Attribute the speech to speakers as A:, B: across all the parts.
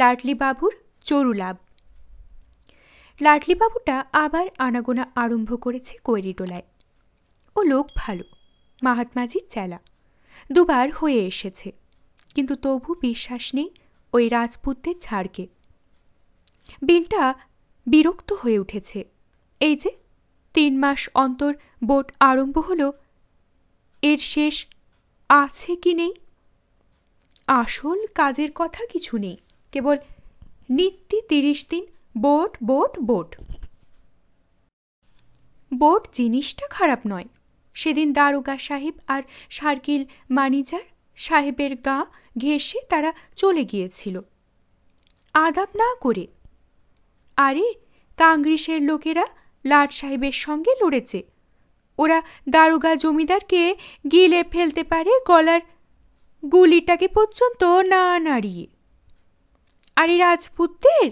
A: লাটলিবাবুর চরুলাভ লাটলিবাবুটা আবার আনাগোনা আরম্ভ করেছে কৈরিটোলায় ও লোক ভালো মাহাত্মাজির চেলা দুবার হয়ে এসেছে কিন্তু তবু বিশ্বাস নেই ওই রাজপুতদের ছাড়কে বিলটা বিরক্ত হয়ে উঠেছে এই যে তিন মাস অন্তর বোট আরম্ভ হলো এর শেষ আছে কি নেই আসল কাজের কথা কিছু নেই কেবল নিত্যি তিরিশ দিন বোট বোট বোট বোট জিনিসটা খারাপ নয় সেদিন দারোগা সাহেব আর সার্কিল ম্যানেজার সাহেবের গা ঘেঁষে তারা চলে গিয়েছিল আদাব না করে আরে কাংগ্রেসের লোকেরা লাট সাহেবের সঙ্গে লড়েছে ওরা দারোগা জমিদারকে গিলে ফেলতে পারে গলার গুলিটাকে পর্যন্ত না নাড়িয়ে আর এই রাজপুতদের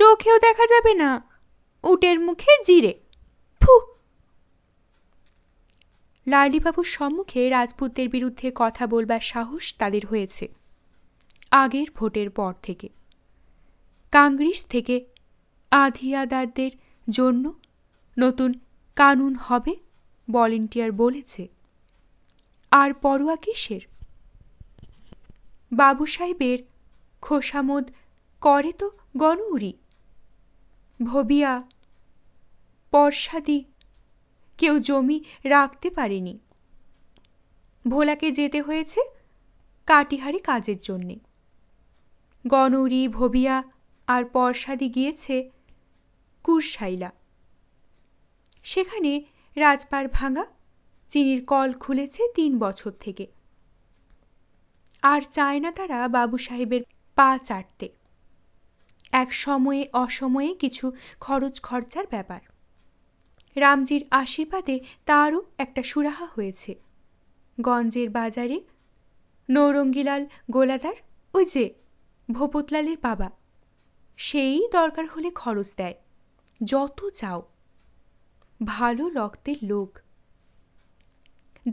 A: চোখেও দেখা যাবে না উটের মুখে জিরে ফু লালিবাবুর সম্মুখে রাজপুতদের বিরুদ্ধে কথা বলবার সাহস তাদের হয়েছে আগের ভোটের পর থেকে কাংগ্রেস থেকে আধিয়াদারদের জন্য নতুন কানুন হবে ভলেন্টিয়ার বলেছে আর পরোয়া কিসের বাবু সাহেবের খোসামোদ করে তো গণউরি ভবিয়া পর্ষাদি কেউ জমি রাখতে পারেনি ভোলাকে যেতে হয়েছে কাটিহারি কাজের জন্যে গণউরি ভবিয়া আর পর্ষাদি গিয়েছে কুরশাইলা সেখানে রাজপার ভাঙা চিনির কল খুলেছে তিন বছর থেকে আর চায় না তারা বাবু সাহেবের পা চাটতে এক সময়ে অসময়ে কিছু খরচ খরচার ব্যাপার রামজির আশীর্বাদে তারও একটা সুরাহা হয়েছে গঞ্জের বাজারে নৌরঙ্গিলাল গোলাদার ওই যে ভোপতলালের বাবা সেই দরকার হলে খরচ দেয় যত চাও ভালো রক্তের লোক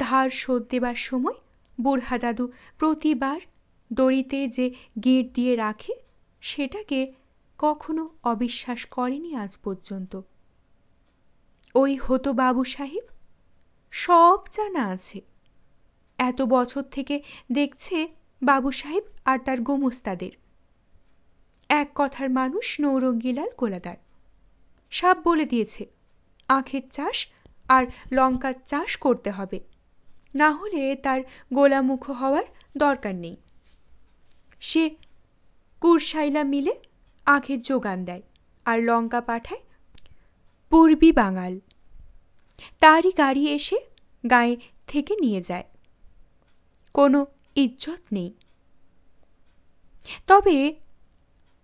A: ধার শোধ দেবার সময় বুড়হা দাদু প্রতিবার দড়িতে যে গিঁট দিয়ে রাখে সেটাকে কখনো অবিশ্বাস করেনি আজ পর্যন্ত ওই হতো বাবু সাহেব সব জানা আছে এত বছর থেকে দেখছে বাবু সাহেব আর তার গোমস্তাদের এক কথার মানুষ নৌরঙ্গিলাল কোলাদার সাপ বলে দিয়েছে আখের চাষ আর লঙ্কার চাষ করতে হবে না হলে তার গোলামুখ হওয়ার দরকার নেই সে কুরশাইলা মিলে আখের যোগান দেয় আর লঙ্কা পাঠায় পূর্বী বাঙাল তারই গাড়ি এসে গায়ে থেকে নিয়ে যায় কোনো ইজ্জত নেই তবে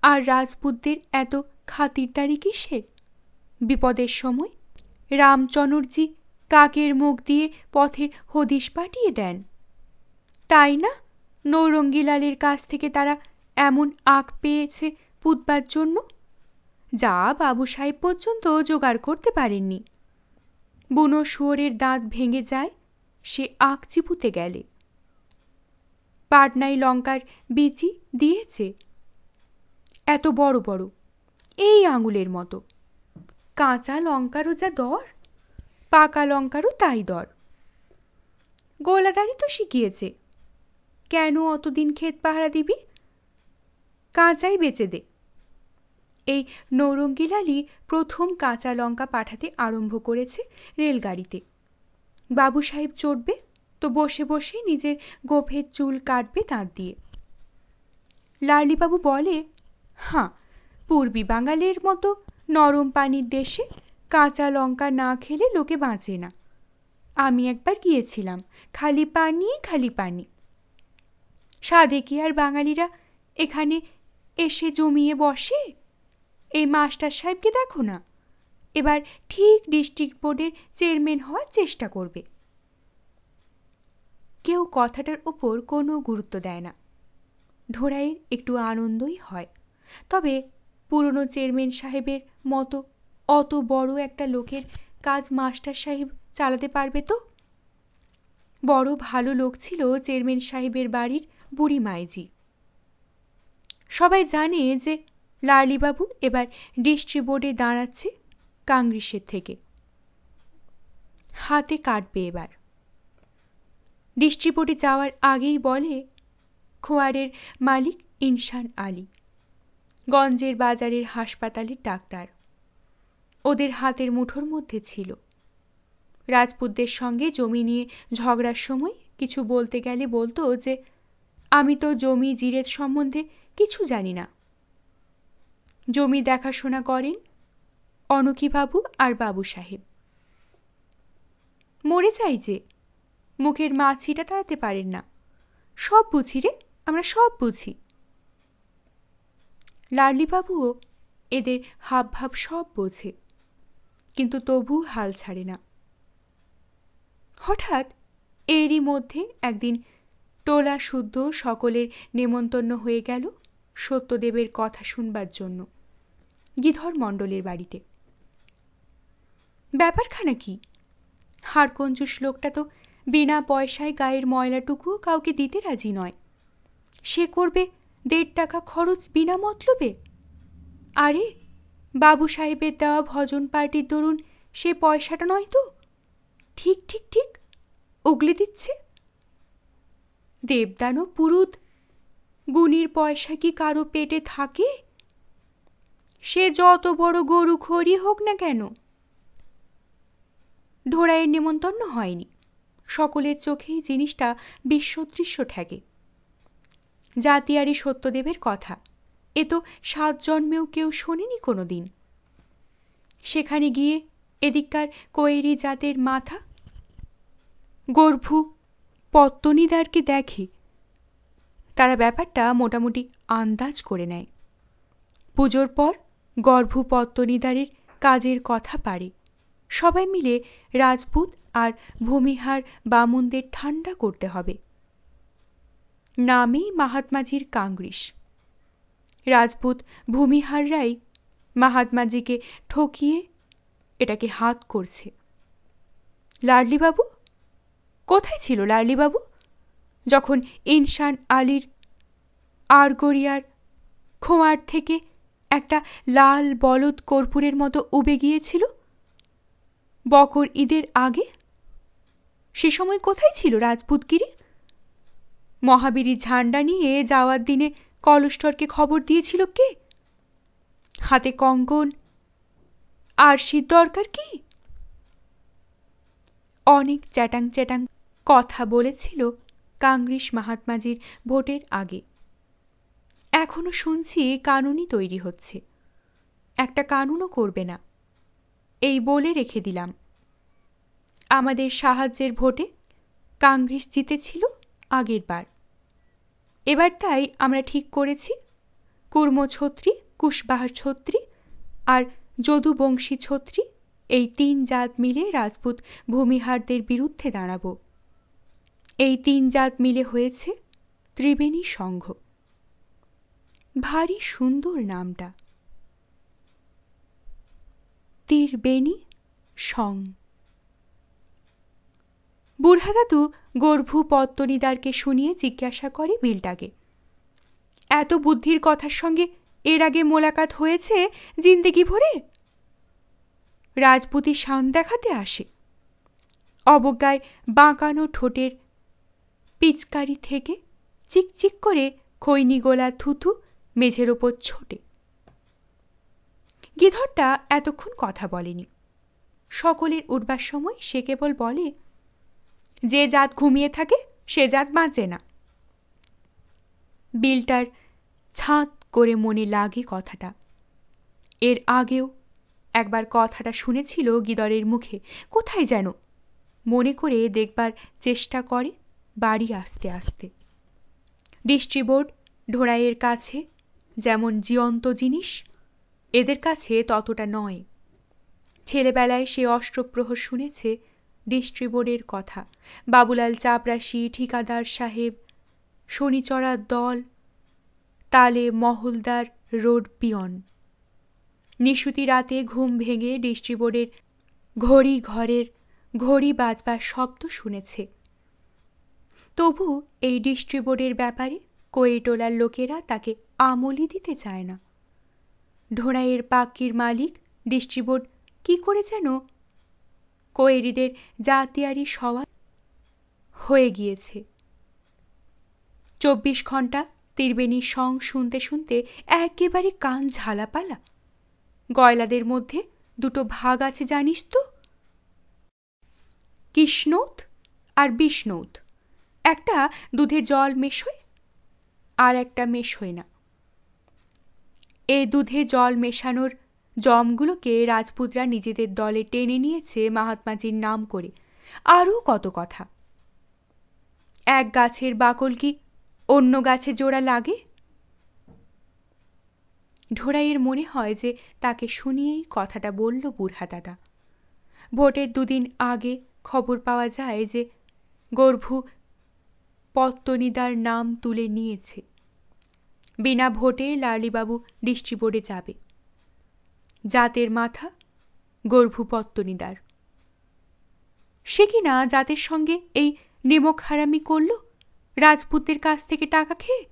A: আর রাজপুতদের এত খাতিরদারি কিসের বিপদের সময় রামচন্দ্রজি কাকের মুখ দিয়ে পথের হদিশ পাঠিয়ে দেন তাই না নৌরঙ্গিলালের কাছ থেকে তারা এমন আঁক পেয়েছে পুতবার জন্য যা বাবু সাহেব পর্যন্ত জোগাড় করতে পারেননি বুনো শুয়োরের দাঁত ভেঙে যায় সে আঁক চিপুতে গেলে পাটনায় লঙ্কার বিচি দিয়েছে এত বড় বড় এই আঙুলের মতো কাঁচা লঙ্কারও যা দর পাকা লঙ্কারও তাই দর গোলাদারি তো শিখিয়েছে কেন অতদিন ক্ষেত পাহারা দিবি কাঁচাই বেঁচে দে এই নৌরঙ্গিলালি প্রথম কাঁচা লঙ্কা পাঠাতে আরম্ভ করেছে রেলগাড়িতে বাবু সাহেব চড়বে তো বসে বসে নিজের গোফের চুল কাটবে তাঁত দিয়ে লালিবাবু বলে হাঁ পূর্বী বাঙালির মতো নরম পানির দেশে কাঁচা লঙ্কা না খেলে লোকে বাঁচে না আমি একবার গিয়েছিলাম খালি পানি খালি পানি সাধে কি আর বাঙালিরা এখানে এসে জমিয়ে বসে এই মাস্টার সাহেবকে দেখো না এবার ঠিক ডিস্ট্রিক্ট বোর্ডের চেয়ারম্যান হওয়ার চেষ্টা করবে কেউ কথাটার ওপর কোনো গুরুত্ব দেয় না ধরাইয়ের একটু আনন্দই হয় তবে পুরনো চেয়ারম্যান সাহেবের মতো অত বড় একটা লোকের কাজ মাস্টার সাহেব চালাতে পারবে তো বড় ভালো লোক ছিল চেয়ারম্যান সাহেবের বাড়ির বুড়ি মাইজি সবাই জানে যে লালিবাবু এবার ডিস্ট্রিক্ট বোর্ডে দাঁড়াচ্ছে কাংগ্রেসের থেকে হাতে কাটবে এবার ডিস্ট্রিক্ট বোর্ডে যাওয়ার আগেই বলে খোয়ারের মালিক ইনশান আলী গঞ্জের বাজারের হাসপাতালের ডাক্তার ওদের হাতের মুঠোর মধ্যে ছিল রাজপুতদের সঙ্গে জমি নিয়ে ঝগড়ার সময় কিছু বলতে গেলে বলতো যে আমি তো জমি জিরেজ সম্বন্ধে কিছু জানি না জমি দেখাশোনা করেন বাবু আর বাবু সাহেব মরে চাই যে মুখের মা ছিটা তাড়াতে পারেন না সব বুঝি রে আমরা সব বুঝি বাবুও এদের হাব ভাব সব বোঝে কিন্তু তবু হাল ছাড়ে না হঠাৎ এরই মধ্যে একদিন টোলা শুদ্ধ সকলের নেমন্তন্ন হয়ে গেল সত্যদেবের কথা শুনবার জন্য গিধর মণ্ডলের বাড়িতে ব্যাপারখানা কি হাড়কঞ্জুস লোকটা তো বিনা পয়সায় গায়ের ময়লাটুকু কাউকে দিতে রাজি নয় সে করবে দেড় টাকা খরচ বিনা মতলবে আরে বাবু সাহেবের দেওয়া ভজন পার্টির দরুন সে পয়সাটা নয় তো ঠিক ঠিক ঠিক উগলে দিচ্ছে দেবদানও পুরুত গুণীর পয়সা কি কারো পেটে থাকে সে যত বড় গরু খড়ি হোক না কেন ঢোড়াইয়ের নেমন্তন্ন হয়নি সকলের চোখেই জিনিসটা বিশ্বদৃশ্য ঠেকে জাতিয়ারি সত্যদেবের কথা এ তো সাত জন্মেও কেউ শোনেনি কোনো দিন সেখানে গিয়ে এদিককার কৈরি জাতের মাথা গর্ভু পত্তনিদারকে দেখে তারা ব্যাপারটা মোটামুটি আন্দাজ করে নেয় পুজোর পর গর্ভপত্তনিদারের কাজের কথা পারে সবাই মিলে রাজপুত আর ভূমিহার বামুনদের ঠান্ডা করতে হবে নামই মাহাত্মাজির কাংগ্রেস রাজপুত ভূমিহাররাই মাহাত্মাজিকে ঠকিয়ে এটাকে হাত করছে লাডলিবাবু কোথায় ছিল লার্লিবাবু যখন ইনসান আলীর আরগরিয়ার খোঁয়ার থেকে একটা লাল বলদ কর্পূরের মতো উবে গিয়েছিল বকর ঈদের আগে সে সময় কোথায় ছিল রাজপুতগিরি মহাবীরী ঝান্ডা নিয়ে যাওয়ার দিনে কলস্টরকে খবর দিয়েছিল কে হাতে কঙ্কন আর শীত দরকার কি অনেক চ্যাটাং চ্যাটাং কথা বলেছিল কাংগ্রেস মাহাত্মাজির ভোটের আগে এখনও শুনছি কানুনই তৈরি হচ্ছে একটা কানুনও করবে না এই বলে রেখে দিলাম আমাদের সাহায্যের ভোটে কাংগ্রেস জিতেছিল আগের বার এবার তাই আমরা ঠিক করেছি কুর্ম ছত্রী কুশবাহার ছত্রী আর যদুবংশী ছত্রী এই তিন জাত মিলে রাজপুত ভূমিহারদের বিরুদ্ধে দাঁড়াবো এই তিন জাত মিলে হয়েছে ত্রিবেণী সংঘ ভারী সুন্দর নামটা ত্রিবেণী সং দাদু গর্ভু পত্তনিদারকে শুনিয়ে জিজ্ঞাসা করে বিলটাকে এত বুদ্ধির কথার সঙ্গে এর আগে মোলাকাত হয়েছে জিন্দেগি ভরে রাজপুতি শান দেখাতে আসে অবজ্ঞায় বাঁকানো ঠোঁটের পিচকারি থেকে চিকচিক করে খৈনি গোলা থুথু মেঝের ওপর ছোটে গিধরটা এতক্ষণ কথা বলেনি সকলের উঠবার সময় সে কেবল বলে যে জাত ঘুমিয়ে থাকে সে জাত বাঁচে না বিলটার ছাঁত করে মনে লাগে কথাটা এর আগেও একবার কথাটা শুনেছিল গিদরের মুখে কোথায় যেন মনে করে দেখবার চেষ্টা করে বাড়ি আসতে আসতে ডিস্ট্রিবোর্ড ঢোড়াইয়ের কাছে যেমন জীয়ন্ত জিনিস এদের কাছে ততটা নয় ছেলেবেলায় সে অষ্টপ্রহর শুনেছে ডিস্ট্রিবোর্ডের কথা বাবুলাল চাপরাশি ঠিকাদার সাহেব শনিচরার দল তালে মহলদার রোড পিয়ন নিশুতি রাতে ঘুম ভেঙে ডিস্ট্রিবোর্ডের ঘড়ি ঘরের ঘড়ি বাজবার শব্দ শুনেছে তবু এই ডিস্ট্রিবোর্ডের ব্যাপারে কোয়েটোলার লোকেরা তাকে আমলি দিতে চায় না ধোনাইয়ের পাক্কির মালিক ডিস্ট্রিবোর্ড কি করে যেন কোয়েরিদের জাতিয়ারি সবার হয়ে গিয়েছে চব্বিশ ঘন্টা ত্রিবেণী সং শুনতে শুনতে একেবারে কান ঝালাপালা গয়লাদের মধ্যে দুটো ভাগ আছে জানিস তো কৃষ্ণৌত আর বিষ্ণৌত একটা দুধে জল মেশোয় আর একটা মেশোয় না এ দুধে জল মেশানোর জমগুলোকে রাজপুতরা নিজেদের দলে টেনে নিয়েছে মহাত্মাজির নাম করে আরও কত কথা এক গাছের বাকল কি অন্য গাছে জোড়া লাগে ঢোড়াইয়ের মনে হয় যে তাকে শুনিয়েই কথাটা বলল বুড়হা দাদা ভোটের দুদিন আগে খবর পাওয়া যায় যে গর্ভু পত্তনিদার নাম তুলে নিয়েছে বিনা ভোটে লালিবাবু ডিস্ট্রিবোর্ডে যাবে জাতের মাথা গর্ভু পত্তনিদার সে কি না জাতের সঙ্গে এই নিমক হারামি করল রাজপুতের কাছ থেকে টাকা খেয়ে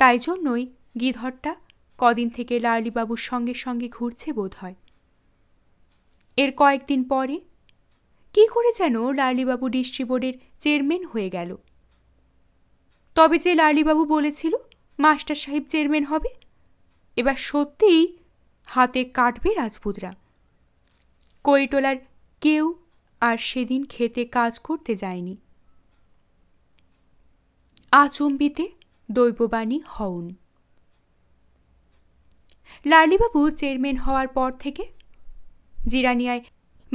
A: তাই জন্যই গিধরটা কদিন থেকে লালিবাবুর সঙ্গে সঙ্গে ঘুরছে বোধ হয় এর কয়েকদিন পরে কি করে যেন লালিবাবু ডিস্ট্রিবোর্ডের চেয়ারম্যান হয়ে গেল তবে যে লালিবাবু বলেছিল মাস্টার সাহেব চেয়ারম্যান হবে এবার সত্যিই হাতে কাটবে রাজপুতরা কৈটোলার কেউ আর সেদিন খেতে কাজ করতে যায়নি আচম্বিতে দৈববাণী হউন লালিবাবু চেয়ারম্যান হওয়ার পর থেকে জিরানিয়ায়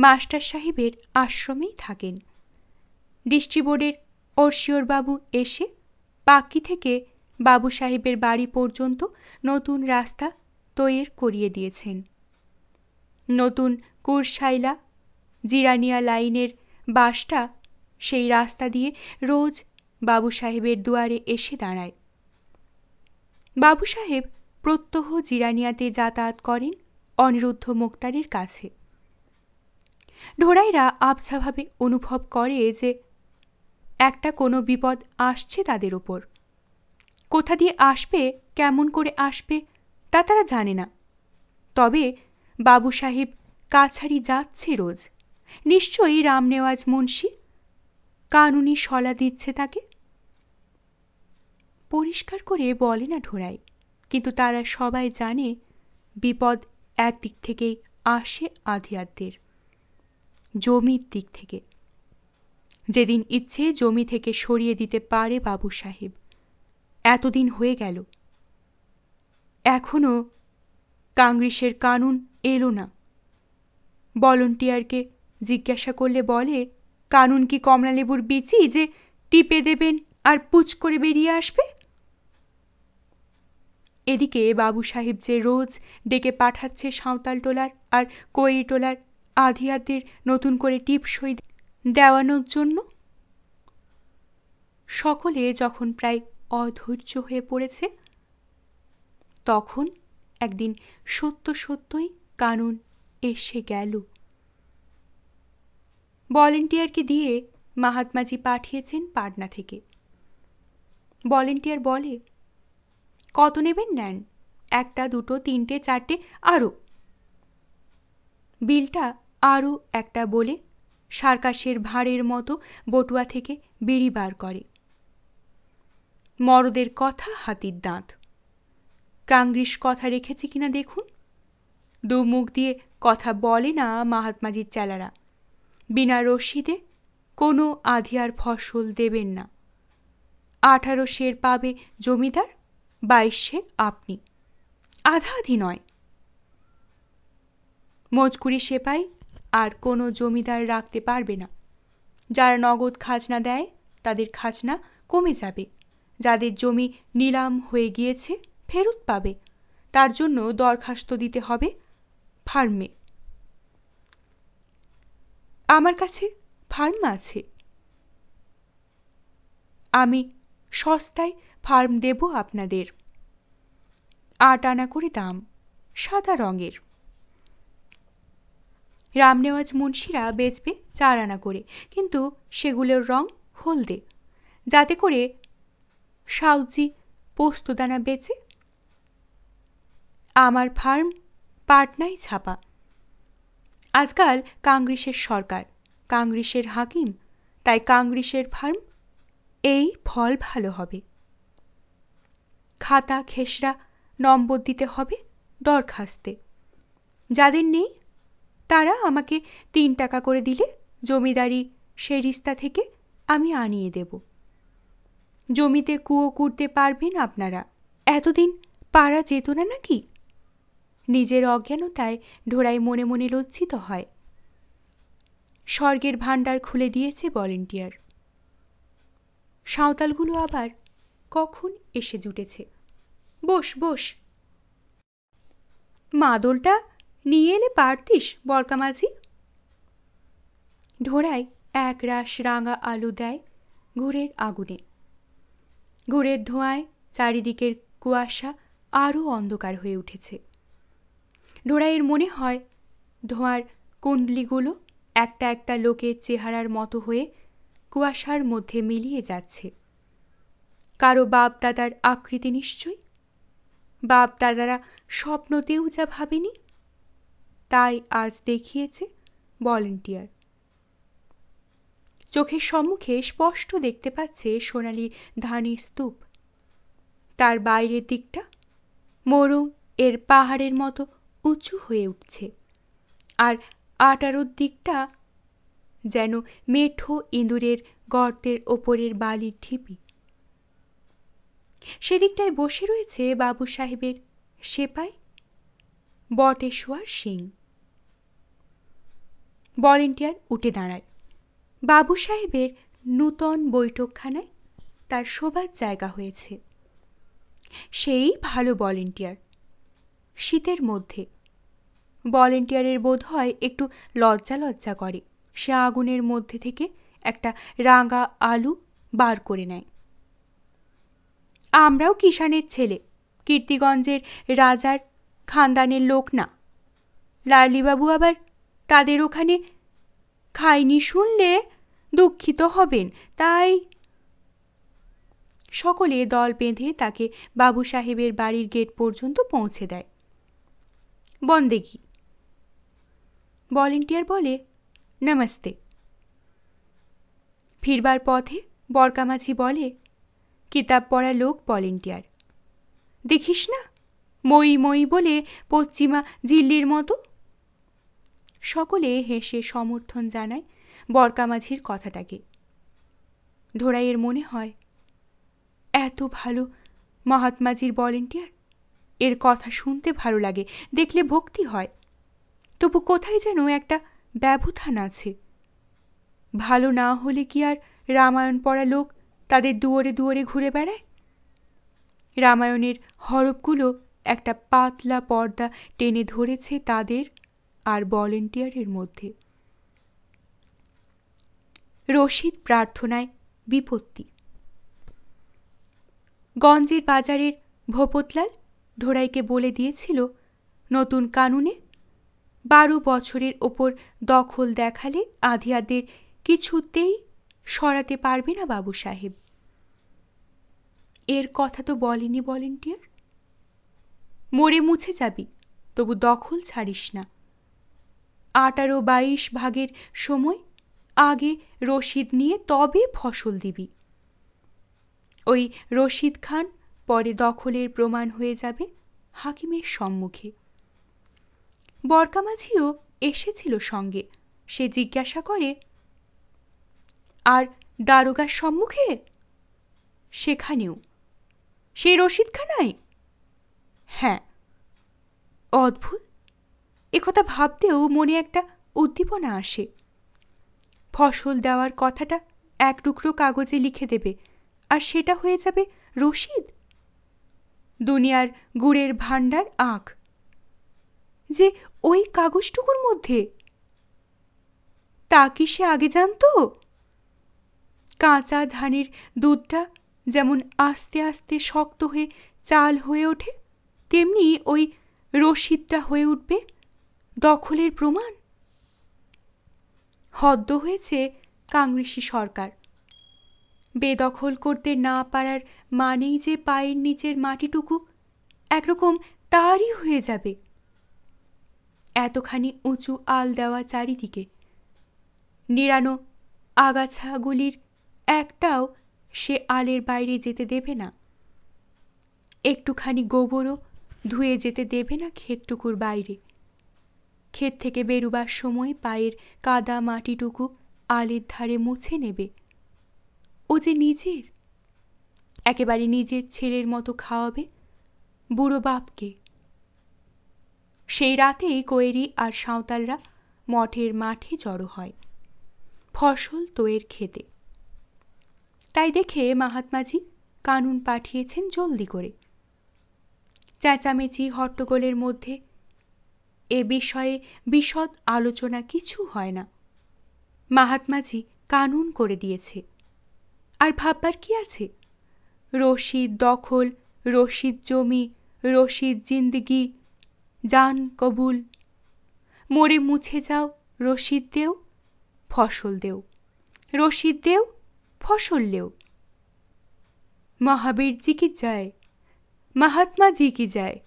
A: মাস্টার সাহেবের আশ্রমেই থাকেন ডিস্ট্রিবোর্ডের অর্শিয়র বাবু এসে পাক্কি থেকে বাবু সাহেবের বাড়ি পর্যন্ত নতুন রাস্তা তৈরি করিয়ে দিয়েছেন নতুন কুরশাইলা জিরানিয়া লাইনের বাসটা সেই রাস্তা দিয়ে রোজ বাবু সাহেবের দুয়ারে এসে দাঁড়ায় বাবু সাহেব প্রত্যহ জিরানিয়াতে যাতায়াত করেন অনিরুদ্ধ মোক্তারের কাছে ঢোড়াইরা আবছাভাবে অনুভব করে যে একটা কোনো বিপদ আসছে তাদের ওপর কোথা দিয়ে আসবে কেমন করে আসবে তা তারা জানে না তবে বাবু সাহেব কাছারি যাচ্ছে রোজ নিশ্চয়ই রামনেওয়াজ মুন্সি কানুনি সলা দিচ্ছে তাকে পরিষ্কার করে বলে না ঢোড়াই কিন্তু তারা সবাই জানে বিপদ একদিক থেকেই আসে আধিয়াতদের জমির দিক থেকে যেদিন ইচ্ছে জমি থেকে সরিয়ে দিতে পারে বাবু সাহেব এতদিন হয়ে গেল এখনও কাংগ্রেসের কানুন এলো না ভলন্টিয়ারকে জিজ্ঞাসা করলে বলে কানুন কি কমলালেবুর বিচি যে টিপে দেবেন আর পুচ করে বেরিয়ে আসবে এদিকে বাবু সাহেব যে রোজ ডেকে পাঠাচ্ছে সাঁওতাল টোলার আর কৈরি টোলার আধিয়াদের নতুন করে টিপসই দেওয়ানোর জন্য সকলে যখন প্রায় অধৈর্য হয়ে পড়েছে তখন একদিন সত্য সত্যই কানুন এসে গেল ভলেন্টিয়ারকে দিয়ে মাহাত্মাজি পাঠিয়েছেন পাটনা থেকে ভলেন্টিয়ার বলে কত নেবেন নেন একটা দুটো তিনটে চারটে আরও বিলটা আরও একটা বলে সার্কাসের ভাঁড়ের মতো বটুয়া থেকে বেড়ি বার করে মরদের কথা হাতির দাঁত কাংগ্রিস কথা রেখেছে কিনা দেখুন দু মুখ দিয়ে কথা বলে না মাহাত্মাজির চেলারা বিনা রশিদে কোনো আধিয়ার ফসল দেবেন না আঠারো শের পাবে জমিদার বাইশে আপনি আধা আধি নয় মজকুরি সেপাই আর কোনো জমিদার রাখতে পারবে না যারা নগদ খাজনা দেয় তাদের খাজনা কমে যাবে যাদের জমি নিলাম হয়ে গিয়েছে ফেরত পাবে তার জন্য দরখাস্ত দিতে হবে ফার্মে আমার কাছে ফার্ম আছে আমি সস্তায় ফার্ম দেব আপনাদের আট আনা করে দাম সাদা রঙের রামনেওয়াজ মুন্সিরা বেচবে চার আনা করে কিন্তু সেগুলোর রং হলদে যাতে করে সাউজি পোস্তদানা বেচে আমার ফার্ম পাটনায় ছাপা আজকাল কাংগ্রেসের সরকার কাংগ্রেসের হাকিম তাই কাংগ্রেসের ফার্ম এই ফল ভালো হবে খাতা খেসরা নম্বর দিতে হবে দরখাস্তে যাদের নেই তারা আমাকে তিন টাকা করে দিলে জমিদারি সে রিস্তা থেকে আমি আনিয়ে দেব জমিতে কুয়ো করতে পারবেন আপনারা এতদিন পাড়া যেত না নাকি নিজের অজ্ঞানতায় ঢোড়াই মনে মনে লজ্জিত হয় স্বর্গের ভাণ্ডার খুলে দিয়েছে ভলেন্টিয়ার সাঁওতালগুলো আবার কখন এসে জুটেছে বস বস মাদলটা নিয়ে এলে পারতিস বরকামাঝি ঢোড়ায় এক রাশ রাঙা আলু দেয় ঘুরের আগুনে ঘুরের ধোঁয়ায় চারিদিকের কুয়াশা আরও অন্ধকার হয়ে উঠেছে ঢোড়াইয়ের মনে হয় ধোঁয়ার কুণ্ডলিগুলো একটা একটা লোকের চেহারার মতো হয়ে কুয়াশার মধ্যে মিলিয়ে যাচ্ছে কারো বাপদাদার আকৃতি নিশ্চয় বাপদাদারা স্বপ্নতেও যা ভাবেনি তাই আজ দেখিয়েছে ভলেন্টিয়ার চোখের সম্মুখে স্পষ্ট দেখতে পাচ্ছে সোনালি ধানের স্তূপ তার বাইরের দিকটা মরুং এর পাহাড়ের মতো উঁচু হয়ে উঠছে আর আটারোর দিকটা যেন মেঠো ইঁদুরের গর্তের ওপরের বালির ঢিপি সেদিকটায় বসে রয়েছে বাবু সাহেবের সেপাই বটেশ্বর সিং ভলেন্টিয়ার উঠে দাঁড়ায় বাবু সাহেবের নূতন বৈঠকখানায় তার শোবার জায়গা হয়েছে সেই ভালো ভলেন্টিয়ার শীতের মধ্যে ভলেন্টিয়ারের বোধ হয় একটু লজ্জা লজ্জা করে সে আগুনের মধ্যে থেকে একটা রাঙা আলু বার করে নেয় আমরাও কিষানের ছেলে কীর্তিগঞ্জের রাজার খানদানের লোক না লালিবাবু আবার তাদের ওখানে খাইনি শুনলে দুঃখিত হবেন তাই সকলে দল বেঁধে তাকে বাবু সাহেবের বাড়ির গেট পর্যন্ত পৌঁছে দেয় বন্দেগি ভলেন্টিয়ার বলে নমস্তে ফিরবার পথে বরকামাছি বলে কিতাব পড়া লোক ভলেন্টিয়ার দেখিস না মই মই বলে পশ্চিমা ঝিল্লির মতো সকলে হেসে সমর্থন জানায় বরকামাঝির কথাটাকে ধোরাইয়ের মনে হয় এত ভালো মহাত্মাজির ভলেন্টিয়ার এর কথা শুনতে ভালো লাগে দেখলে ভক্তি হয় তবু কোথায় যেন একটা ব্যবধান আছে ভালো না হলে কি আর রামায়ণ পড়া লোক তাদের দুয়ারে দুয়ারে ঘুরে বেড়ায় রামায়ণের হরফগুলো একটা পাতলা পর্দা টেনে ধরেছে তাদের আর ভলেন্টিয়ারের মধ্যে রশিদ প্রার্থনায় বিপত্তি গঞ্জের বাজারের ভোপতলাল ধোরাইকে বলে দিয়েছিল নতুন কানুনে বারো বছরের ওপর দখল দেখালে আধিয়াদের কিছুতেই সরাতে পারবে না বাবু সাহেব এর কথা তো বলেনি ভলেন্টিয়ার মরে মুছে যাবি তবু দখল ছাড়িস না আঠারো বাইশ ভাগের সময় আগে রশিদ নিয়ে তবে ফসল দিবি ওই রশিদ খান পরে দখলের প্রমাণ হয়ে যাবে হাকিমের সম্মুখে বরকামাঝিও এসেছিল সঙ্গে সে জিজ্ঞাসা করে আর দারোগার সম্মুখে সেখানেও সেই রশিদখানায় হ্যাঁ অদ্ভুত একথা ভাবতেও মনে একটা উদ্দীপনা আসে ফসল দেওয়ার কথাটা এক টুকরো কাগজে লিখে দেবে আর সেটা হয়ে যাবে রশিদ দুনিয়ার গুড়ের ভাণ্ডার আখ যে ওই কাগজটুকুর মধ্যে তা কি সে আগে জানত কাঁচা ধানের দুধটা যেমন আস্তে আস্তে শক্ত হয়ে চাল হয়ে ওঠে তেমনি ওই রশিদটা হয়ে উঠবে দখলের প্রমাণ হদ্দ হয়েছে কাংরেসি সরকার বেদখল করতে না পারার মানেই যে পায়ের নিচের মাটিটুকু একরকম তারই হয়ে যাবে এতখানি উঁচু আল দেওয়া চারিদিকে নিরানো আগাছাগুলির একটাও সে আলের বাইরে যেতে দেবে না একটুখানি গোবরও ধুয়ে যেতে দেবে না ক্ষেতটুকুর বাইরে ক্ষেত থেকে বেরুবার সময় পায়ের কাদা মাটিটুকু আলের ধারে মুছে নেবে ও যে নিজের একেবারে নিজের ছেলের মতো খাওয়াবে বুড়ো বাপকে সেই রাতেই কোয়েরি আর সাঁওতালরা মঠের মাঠে জড়ো হয় ফসল তোয়ের খেতে তাই দেখে মাহাত্মাজি কানুন পাঠিয়েছেন জলদি করে চেঁচামেচি হট্টগোলের মধ্যে এ বিষয়ে বিশদ আলোচনা কিছু হয় না মাহাত্মাজি কানুন করে দিয়েছে আর ভাববার কি আছে রশিদ দখল রশিদ জমি রশিদ জিন্দগি জান কবুল মরে মুছে যাও রশিদ দেও ফসল দেও রশিদ দেও ফসল দেও মহাবীরজি কি যায় মহাত্মাজি কি যায়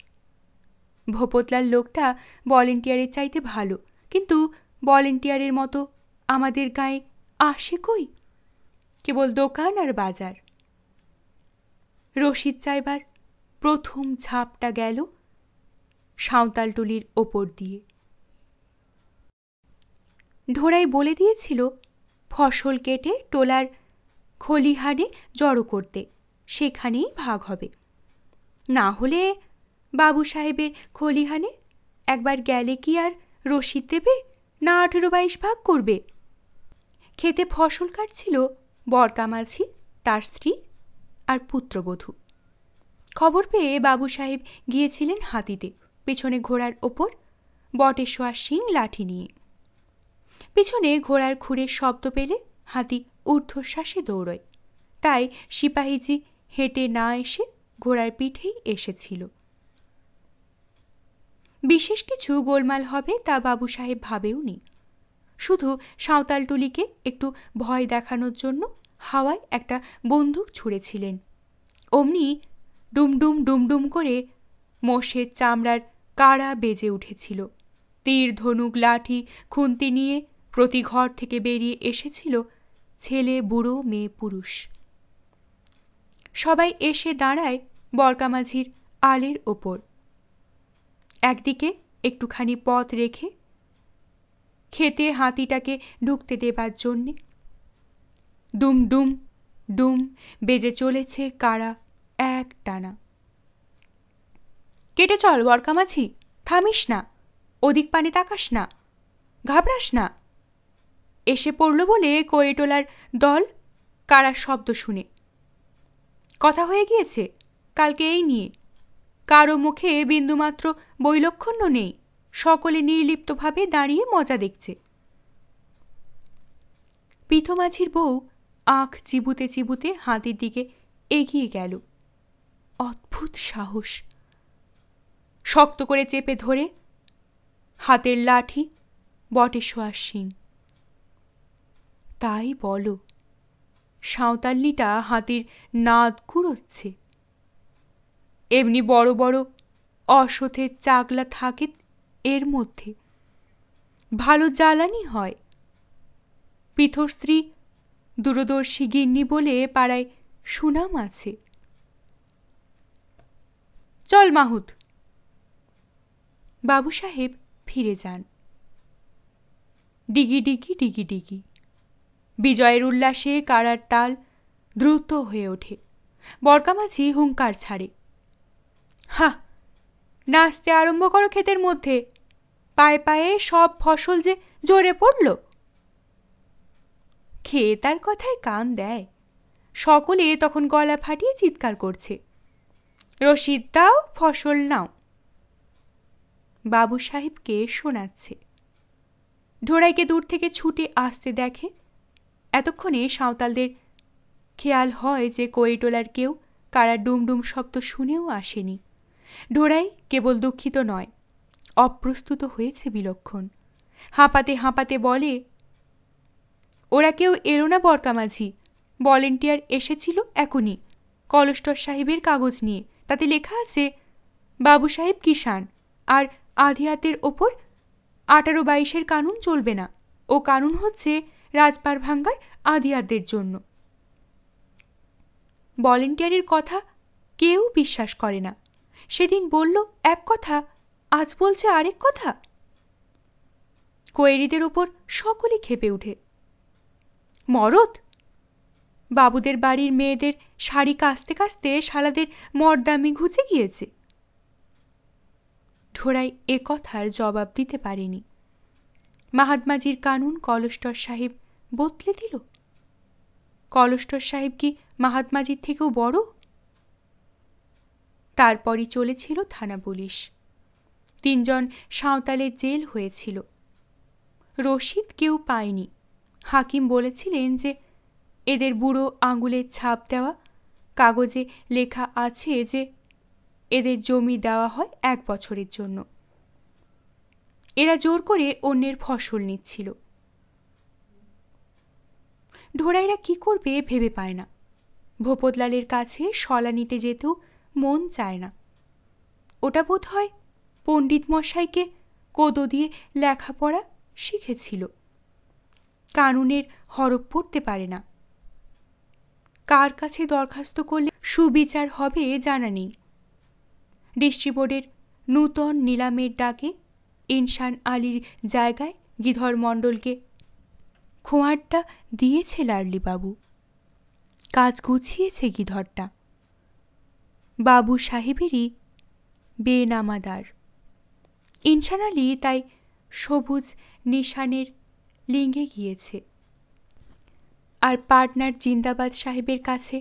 A: ভোপতলার লোকটা ভলেন্টিয়ারের চাইতে ভালো কিন্তু ভলেন্টিয়ারের মতো আমাদের গায়ে আসে কই কেবল দোকান আর বাজার রশিদ চাইবার প্রথম ঝাপটা গেল সাঁওতালটুলির ওপর দিয়ে ঢোড়াই বলে দিয়েছিল ফসল কেটে টোলার খলিহানে জড়ো করতে সেখানেই ভাগ হবে না হলে বাবু সাহেবের খলিহানে একবার গেলে কি আর রশিদ দেবে না আঠেরো বাইশ ভাগ করবে খেতে ফসল কাটছিল বরকামাঝি তার স্ত্রী আর পুত্রবধূ খবর পেয়ে বাবু সাহেব গিয়েছিলেন হাতিতে পেছনে ঘোড়ার ওপর বটেশ্বর সিং লাঠি নিয়ে পিছনে ঘোড়ার খুঁড়ে শব্দ পেলে হাতি ঊর্ধ্বশ্বাসে দৌড়য় তাই সিপাহীজি হেঁটে না এসে ঘোড়ার পিঠেই এসেছিল বিশেষ কিছু গোলমাল হবে তা বাবু সাহেব ভাবেওনি শুধু সাঁওতালটুলিকে একটু ভয় দেখানোর জন্য হাওয়ায় একটা বন্দুক ছুঁড়েছিলেন অমনি ডুমডুম ডুমডুম করে মোষের চামড়ার কাড়া বেজে উঠেছিল তীর ধনুক লাঠি খুন্তি নিয়ে প্রতি ঘর থেকে বেরিয়ে এসেছিল ছেলে বুড়ো মেয়ে পুরুষ সবাই এসে দাঁড়ায় বরকামাঝির আলের ওপর একদিকে একটুখানি পথ রেখে খেতে হাতিটাকে ঢুকতে দেবার জন্যে দুম দুম ডুম বেজে চলেছে কারা এক টানা কেটে চল বরকামাছি থামিস না ওদিক পানে তাকাস না ঘাবড়াস না এসে পড়ল বলে কোয়েটোলার দল কারা শব্দ শুনে কথা হয়ে গিয়েছে কালকে এই নিয়ে কারো মুখে বিন্দুমাত্র বৈলক্ষণ্য নেই সকলে নির্লিপ্তভাবে দাঁড়িয়ে মজা দেখছে পিঠমাঝির বউ আখ চিবুতে চিবুতে হাতির দিকে এগিয়ে গেল অদ্ভুত সাহস শক্ত করে চেপে ধরে হাতের লাঠি বটেশ্বর সিং তাই বলো সাঁওতাল্লিটা হাতির নাদ কুড়োচ্ছে এমনি বড় বড় অসথের চাকলা থাকে এর মধ্যে ভালো জ্বালানি হয় পিথস্ত্রী দূরদর্শী গিন্নি বলে পাড়ায় সুনাম আছে চল মাহুত বাবু সাহেব ফিরে যান ডিগি ডিগি ডিগি ডিগি বিজয়ের উল্লাসে কারার তাল দ্রুত হয়ে ওঠে বরকামাঝি হুঙ্কার ছাড়ে হা নাচতে আরম্ভ করো ক্ষেতের মধ্যে পায়ে পায়ে সব ফসল যে জোরে পড়ল খেয়ে তার কথায় কান দেয় সকলে তখন গলা ফাটিয়ে চিৎকার করছে রশিদ দাও ফসল নাও বাবু সাহেবকে শোনাচ্ছে ঢোড়াইকে দূর থেকে ছুটে আসতে দেখে এতক্ষণে সাঁওতালদের খেয়াল হয় যে কোয়েটোলার কেউ কারা ডুমডুম শব্দ শুনেও আসেনি ডোরাই কেবল দুঃখিত নয় অপ্রস্তুত হয়েছে বিলক্ষণ হাঁপাতে হাঁপাতে বলে ওরা কেউ এলো না বরকামাঝি ভলেন্টিয়ার এসেছিল এখনই কলস্টর সাহেবের কাগজ নিয়ে তাতে লেখা আছে বাবু সাহেব কিষান আর আধিয়াতের ওপর আঠারো বাইশের কানুন চলবে না ও কানুন হচ্ছে রাজপার ভাঙ্গার আধিয়াতদের জন্য ভলেন্টিয়ারের কথা কেউ বিশ্বাস করে না সেদিন বলল এক কথা আজ বলছে আরেক কথা কোয়েরিদের ওপর সকলে খেপে উঠে মরদ বাবুদের বাড়ির মেয়েদের শাড়ি কাস্তে কাস্তে শালাদের মর্দামি ঘুচে গিয়েছে ঢোড়াই এ কথার জবাব দিতে পারেনি মাহাত্মাজির কানুন কলস্টর সাহেব বদলে দিল কলস্টর সাহেব কি মাহাত্মাজির থেকেও বড় তারপরই চলেছিল থানা পুলিশ তিনজন সাঁওতালের জেল হয়েছিল রশিদ কেউ পায়নি হাকিম বলেছিলেন যে এদের বুড়ো আঙুলের ছাপ দেওয়া কাগজে লেখা আছে যে এদের জমি দেওয়া হয় এক বছরের জন্য এরা জোর করে অন্যের ফসল নিচ্ছিল ঢোড়াইরা কি করবে ভেবে পায় না ভোপতলালের কাছে শলা নিতে যেতেও মন চায় না ওটা বোধ হয় পণ্ডিত মশাইকে কোদো দিয়ে লেখাপড়া শিখেছিল কানুনের হরপ পড়তে পারে না কার কাছে দরখাস্ত করলে সুবিচার হবে জানা নেই ডিস্ট্রিবোর্ডের নূতন নিলামের ডাকে ইনসান আলীর জায়গায় গিধর মণ্ডলকে খোঁয়ারটা দিয়েছে লার্লিবাবু কাজ গুছিয়েছে গিধরটা বাবু সাহেবেরই বেনামাদার ইনসান আলী তাই সবুজ নিশানের লিঙ্গে গিয়েছে আর পার্টনার জিন্দাবাদ সাহেবের কাছে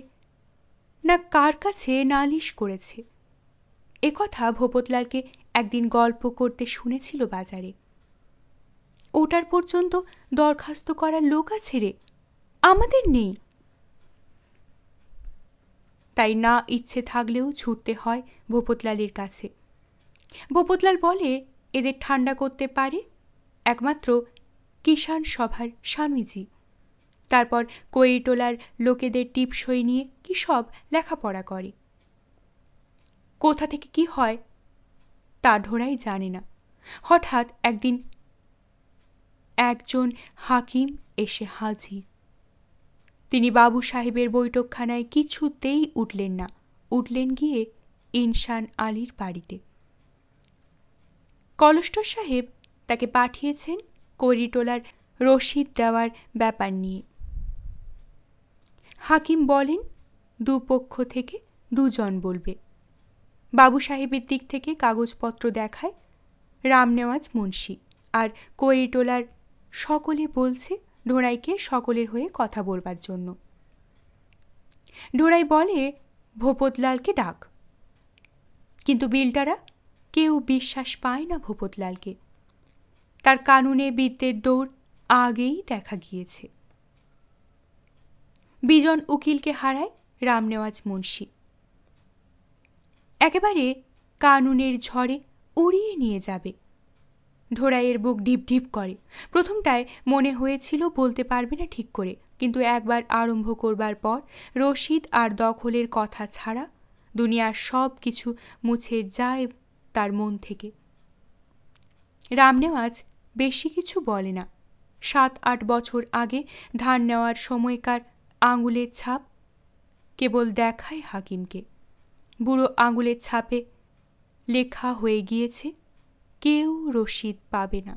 A: না কার কাছে নালিশ করেছে একথা ভোপতলালকে একদিন গল্প করতে শুনেছিল বাজারে ওটার পর্যন্ত দরখাস্ত করার লোক আছে রে আমাদের নেই তাই না ইচ্ছে থাকলেও ছুটতে হয় ভূপতলালের কাছে ভূপতলাল বলে এদের ঠান্ডা করতে পারে একমাত্র কিষাণ সভার স্বামীজি তারপর কৈরিটোলার লোকেদের টিপসই নিয়ে কি সব লেখাপড়া করে কোথা থেকে কি হয় তা ঢোড়াই জানে না হঠাৎ একদিন একজন হাকিম এসে হাজির তিনি বাবু সাহেবের বৈঠকখানায় কিছুতেই উঠলেন না উঠলেন গিয়ে ইনশান আলীর বাড়িতে কলস্টর সাহেব তাকে পাঠিয়েছেন করিটোলার রশিদ দেওয়ার ব্যাপার নিয়ে হাকিম বলেন দুপক্ষ থেকে দুজন বলবে বাবু সাহেবের দিক থেকে কাগজপত্র দেখায় রামনেওয়াজ মুন্সি আর কৈরিটোলার সকলে বলছে ঢোড়াইকে সকলের হয়ে কথা বলবার জন্য ঢোড়াই বলে ভোপতলালকে ডাক কিন্তু বিলটারা কেউ বিশ্বাস পায় না ভূপতলালকে তার কানুনে বিদ্যের দৌড় আগেই দেখা গিয়েছে বিজন উকিলকে হারায় রামনেওয়াজ মুন্সি একেবারে কানুনের ঝড়ে উড়িয়ে নিয়ে যাবে ধোরাইয়ের বুক ঢিপ ঢিপ করে প্রথমটায় মনে হয়েছিল বলতে পারবে না ঠিক করে কিন্তু একবার আরম্ভ করবার পর রশিদ আর দখলের কথা ছাড়া দুনিয়ার সব কিছু মুছে যায় তার মন থেকে রামনেওয়াজ বেশি কিছু বলে না সাত আট বছর আগে ধান নেওয়ার সময়কার আঙুলের ছাপ কেবল দেখায় হাকিমকে বুড়ো আঙুলের ছাপে লেখা হয়ে গিয়েছে কেউ রসিদ পাবে না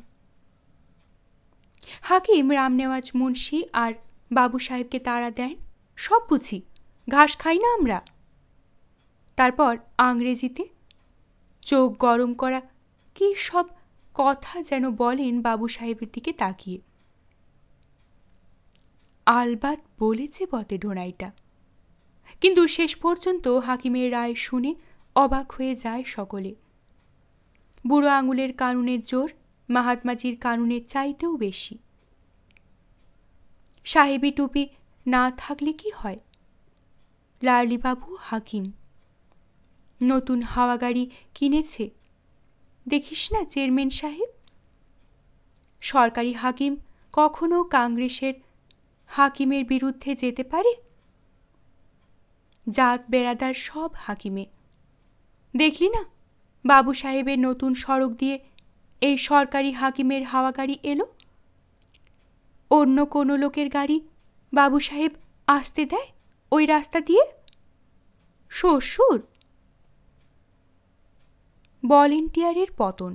A: হাকিম রামনেওয়াজ মুন্সি আর বাবু সাহেবকে তাড়া দেন সব বুঝি ঘাস খাই না আমরা তারপর আংরেজিতে চোখ গরম করা কি সব কথা যেন বলেন বাবু সাহেবের দিকে তাকিয়ে আলবাত বলেছে বটে ডোনাইটা কিন্তু শেষ পর্যন্ত হাকিমের রায় শুনে অবাক হয়ে যায় সকলে বুড়ো আঙুলের কারণের জোর মাহাত্মাজির কারণের চাইতেও বেশি সাহেবি টুপি না থাকলে কি হয় লালিবাবু হাকিম নতুন হাওয়া গাড়ি কিনেছে দেখিস না চেয়ারম্যান সাহেব সরকারি হাকিম কখনো কাংগ্রেসের হাকিমের বিরুদ্ধে যেতে পারে জাত বেড়াদার সব হাকিমে দেখলি না বাবু সাহেবের নতুন সড়ক দিয়ে এই সরকারি হাকিমের হাওয়া গাড়ি এলো অন্য কোনো লোকের গাড়ি বাবু সাহেব আসতে দেয় ওই রাস্তা দিয়ে শ্বশুর ভলেন্টিয়ারের পতন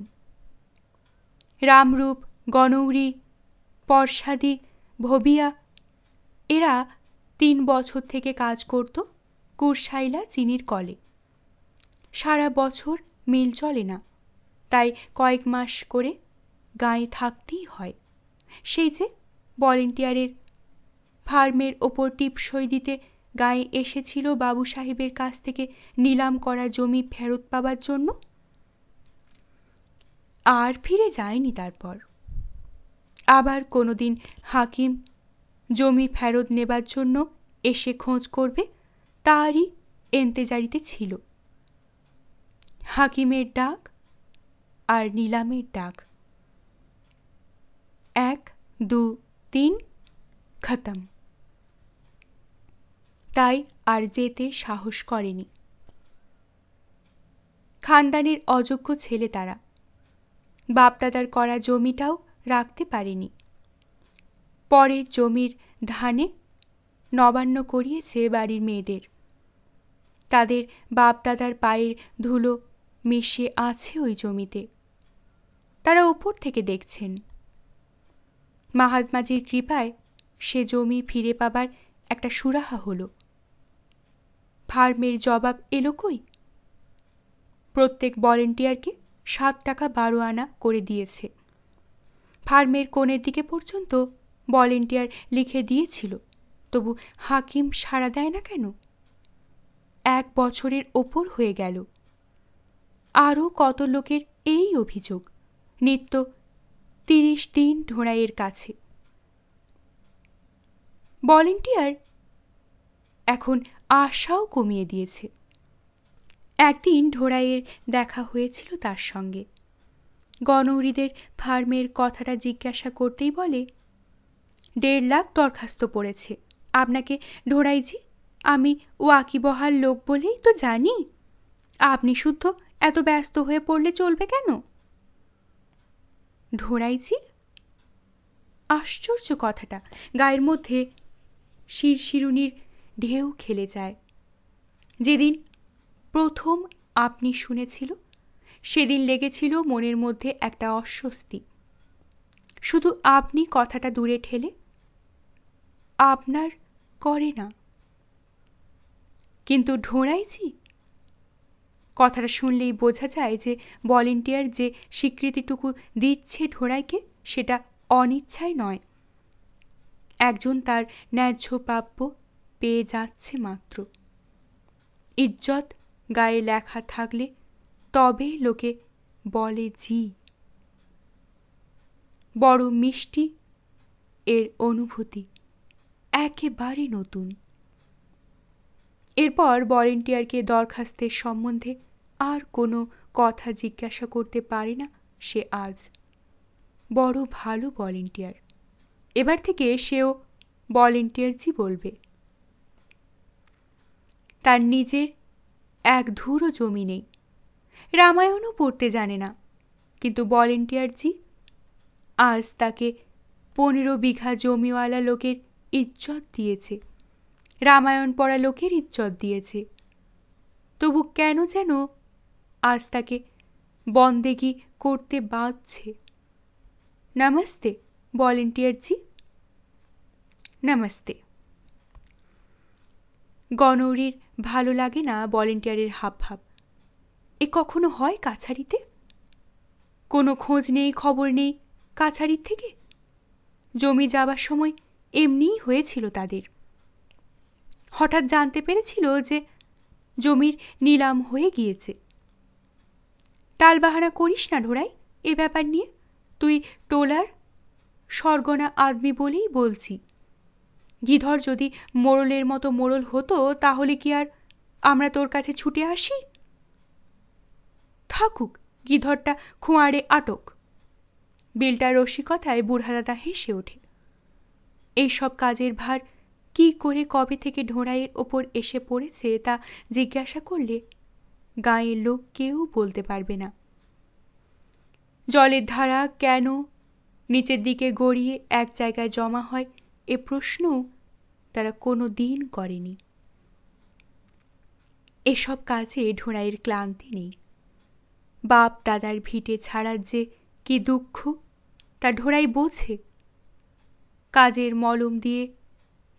A: রামরূপ গণৌরী পর্ষাদি ভবিয়া এরা তিন বছর থেকে কাজ করত কুরসাইলা চিনির কলে সারা বছর মিল চলে না তাই কয়েক মাস করে গাঁয়ে থাকতেই হয় সেই যে ভলেন্টিয়ারের ফার্মের ওপর টিপসই দিতে গায়ে এসেছিল বাবু সাহেবের কাছ থেকে নিলাম করা জমি ফেরত পাবার জন্য আর ফিরে যায়নি তারপর আবার কোনো দিন হাকিম জমি ফেরত নেবার জন্য এসে খোঁজ করবে তারই এন্তেজারিতে ছিল হাকিমের ডাক আর নিলামের ডাক এক দু তিন খতম তাই আর যেতে সাহস করেনি খানদানের অযোগ্য ছেলে তারা বাপদাদার করা জমিটাও রাখতে পারেনি পরে জমির ধানে নবান্ন করিয়েছে বাড়ির মেয়েদের তাদের বাপদাদার পায়ের ধুলো মিশে আছে ওই জমিতে তারা উপর থেকে দেখছেন মাহাত্মাজির কৃপায় সে জমি ফিরে পাবার একটা সুরাহা হলো ফার্মের জবাব এলো কই প্রত্যেক ভলেন্টিয়ারকে সাত টাকা বারো আনা করে দিয়েছে ফার্মের কোণের দিকে পর্যন্ত ভলেন্টিয়ার লিখে দিয়েছিল তবু হাকিম সাড়া দেয় না কেন এক বছরের ওপর হয়ে গেল আরও কত লোকের এই অভিযোগ নিত্য তিরিশ দিন ঢোড়াইয়ের কাছে ভলেন্টিয়ার এখন আশাও কমিয়ে দিয়েছে একদিন ঢোড়াইয়ের দেখা হয়েছিল তার সঙ্গে গণৌরিদের ফার্মের কথাটা জিজ্ঞাসা করতেই বলে দেড় লাখ দরখাস্ত পড়েছে আপনাকে ঢোড়াইজি আমি ওয়াকিবহাল লোক বলেই তো জানি আপনি শুদ্ধ এত ব্যস্ত হয়ে পড়লে চলবে কেন ঢোড়াইজি আশ্চর্য কথাটা গায়ের মধ্যে শিরশিরুনির ঢেউ খেলে যায় যেদিন প্রথম আপনি শুনেছিল সেদিন লেগেছিল মনের মধ্যে একটা অস্বস্তি শুধু আপনি কথাটা দূরে ঠেলে আপনার করে না কিন্তু ঢোঁড়াইজি কথাটা শুনলেই বোঝা যায় যে ভলেন্টিয়ার যে স্বীকৃতিটুকু দিচ্ছে ঢোড়াইকে সেটা অনিচ্ছায় নয় একজন তার ন্যায্য প্রাপ্য পেয়ে যাচ্ছে মাত্র ইজ্জত গায়ে লেখা থাকলে তবে লোকে বলে জি বড় মিষ্টি এর অনুভূতি একেবারে নতুন এরপর ভলেন্টিয়ারকে দরখাস্তের সম্বন্ধে আর কোনো কথা জিজ্ঞাসা করতে পারে না সে আজ বড় ভালো ভলেন্টিয়ার এবার থেকে সেও ভলেন্টিয়ারজি বলবে তার নিজের এক ধুরো জমি নেই রামায়ণও পড়তে জানে না কিন্তু ভলেন্টিয়ারজি আজ তাকে পনেরো বিঘা জমিওয়ালা লোকের ইজ্জত দিয়েছে রামায়ণ পড়া লোকের ইজ্জত দিয়েছে তবু কেন যেন আজ তাকে বন্দেগি করতে বাঁধছে নমস্তে ভলেন্টিয়ারজি নমস্তে গণৌরির ভালো লাগে না ভলেন্টিয়ারের হাব ভাব এ কখনো হয় কাছারিতে কোনো খোঁজ নেই খবর নেই কাছারির থেকে জমি যাবার সময় এমনিই হয়েছিল তাদের হঠাৎ জানতে পেরেছিল যে জমির নিলাম হয়ে গিয়েছে টালবাহানা করিস না ঢোড়াই এ ব্যাপার নিয়ে তুই টোলার স্বর্গনা আদমি বলেই বলছি গিধর যদি মোড়লের মতো মোড়ল হতো তাহলে কি আর আমরা তোর কাছে ছুটে আসি থাকুক গিধরটা খোঁয়াড়ে আটক বেলটার রসিকতায় বুড়হাদাদা হেসে ওঠে এইসব কাজের ভার কি করে কবে থেকে ঢোড়াইয়ের ওপর এসে পড়েছে তা জিজ্ঞাসা করলে গাঁয়ের লোক কেউ বলতে পারবে না জলের ধারা কেন নিচের দিকে গড়িয়ে এক জায়গায় জমা হয় এ প্রশ্ন তারা কোনো দিন করেনি এসব কাজে ঢোড়াইয়ের ক্লান্তি নেই বাপ দাদার ভিটে ছাড়ার যে কি দুঃখ তা ঢোড়াই বোঝে কাজের মলম দিয়ে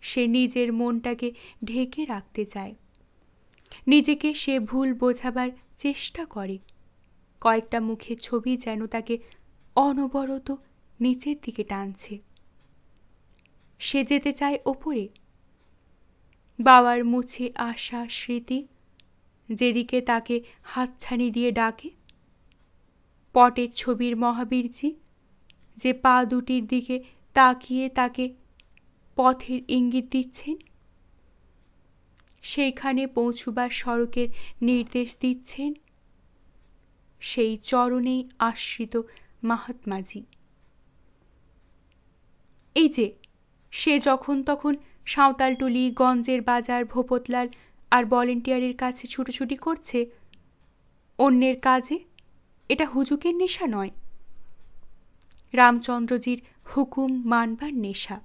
A: সে নিজের মনটাকে ঢেকে রাখতে চায় নিজেকে সে ভুল বোঝাবার চেষ্টা করে কয়েকটা মুখে ছবি যেন তাকে অনবরত নিচের দিকে টানছে সে যেতে চায় ওপরে বাবার মুছে আশা স্মৃতি যেদিকে তাকে হাতছানি দিয়ে ডাকে পটের ছবির মহাবীরজি যে পা দুটির দিকে তাকিয়ে তাকে পথের ইঙ্গিত দিচ্ছেন সেইখানে পৌঁছুবার সড়কের নির্দেশ দিচ্ছেন সেই চরণেই আশ্রিত মাহাত্মাজি এই যে সে যখন তখন সাঁওতালটুলি গঞ্জের বাজার ভোপতলাল আর ভলেন্টিয়ারের কাছে ছুটোছুটি করছে অন্যের কাজে এটা হুজুকের নেশা নয় রামচন্দ্রজির হুকুম মানবার নেশা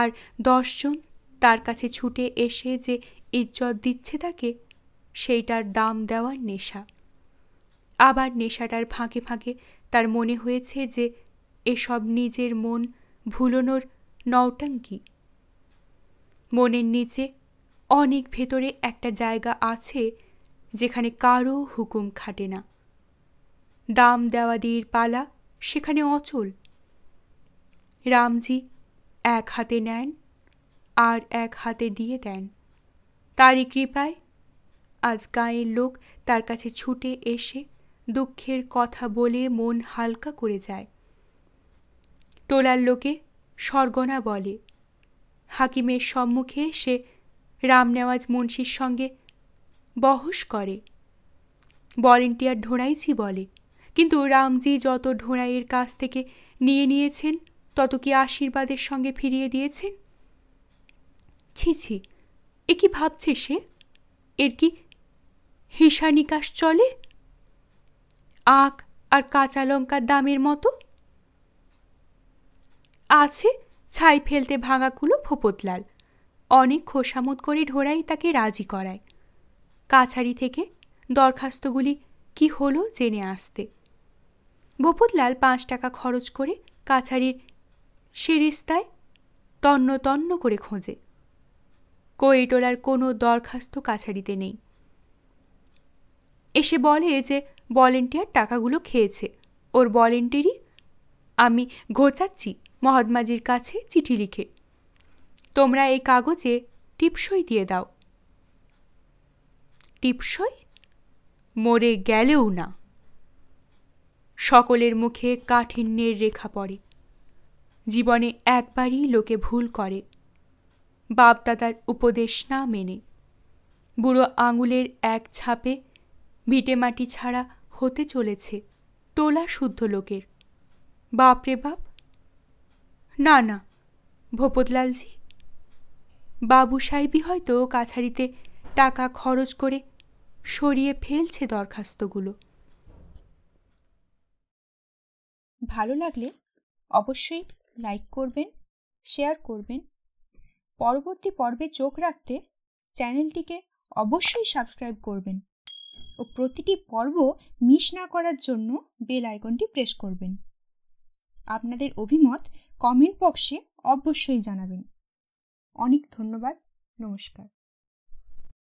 A: আর দশজন তার কাছে ছুটে এসে যে ইজ্জত দিচ্ছে তাকে সেইটার দাম দেওয়ার নেশা আবার নেশাটার ফাঁকে ফাঁকে তার মনে হয়েছে যে এসব নিজের মন ভুলোনোর নৌটাঙ্কি মনের নিচে অনেক ভেতরে একটা জায়গা আছে যেখানে কারও হুকুম খাটে না দাম দেওয়া দিয়ে পালা সেখানে অচল রামজি এক হাতে নেন আর এক হাতে দিয়ে দেন তারই কৃপায় আজ গাঁয়ের লোক তার কাছে ছুটে এসে দুঃখের কথা বলে মন হালকা করে যায় টোলার লোকে সর্গনা বলে হাকিমের সম্মুখে সে রামনেওয়াজ মুন্সির সঙ্গে বহস করে ভলেন্টিয়ার ঢোঁড়াইজি বলে কিন্তু রামজি যত ঢোঁড়াইয়ের কাছ থেকে নিয়ে নিয়েছেন তত কি আশীর্বাদের সঙ্গে ফিরিয়ে দিয়েছেন ছি ছি এ কি ভাবছে সে এর কি হিসানিকাশ চলে আখ আর কাঁচা লঙ্কার দামের মতো আছে ছাই ফেলতে ভাঙাকুলো ফোপতলাল অনেক খোসামত করে ঢোড়াই তাকে রাজি করায় কাছারি থেকে দরখাস্তগুলি কি হলো জেনে আসতে বপুতলাল পাঁচ টাকা খরচ করে কাছারির সে রিস্তায় তন্ন তন্ন করে খোঁজে কোয়েটোলার কোনো দরখাস্ত কাছারিতে নেই এসে বলে যে ভলেন্টিয়ার টাকাগুলো খেয়েছে ওর ভলেন্টিয়ারই আমি ঘোচাচ্ছি মহাত্মাজির কাছে চিঠি লিখে তোমরা এই কাগজে টিপসই দিয়ে দাও টিপসই মরে গেলেও না সকলের মুখে কাঠিন্যের রেখা পড়ে জীবনে একবারই লোকে ভুল করে বাপদাদার উপদেশ না মেনে বুড়ো আঙুলের এক ছাপে ভিটেমাটি ছাড়া হতে চলেছে তোলা শুদ্ধ লোকের বাপরে বাপ না না ভোপতলালজি বাবু সাহেবই হয়তো কাছারিতে টাকা খরচ করে সরিয়ে ফেলছে দরখাস্তগুলো ভালো লাগলে অবশ্যই লাইক করবেন শেয়ার করবেন পরবর্তী পর্বে চোখ রাখতে চ্যানেলটিকে অবশ্যই সাবস্ক্রাইব করবেন ও প্রতিটি পর্ব মিস না করার জন্য বেল আইকনটি প্রেস করবেন আপনাদের অভিমত কমেন্ট বক্সে অবশ্যই জানাবেন অনেক ধন্যবাদ নমস্কার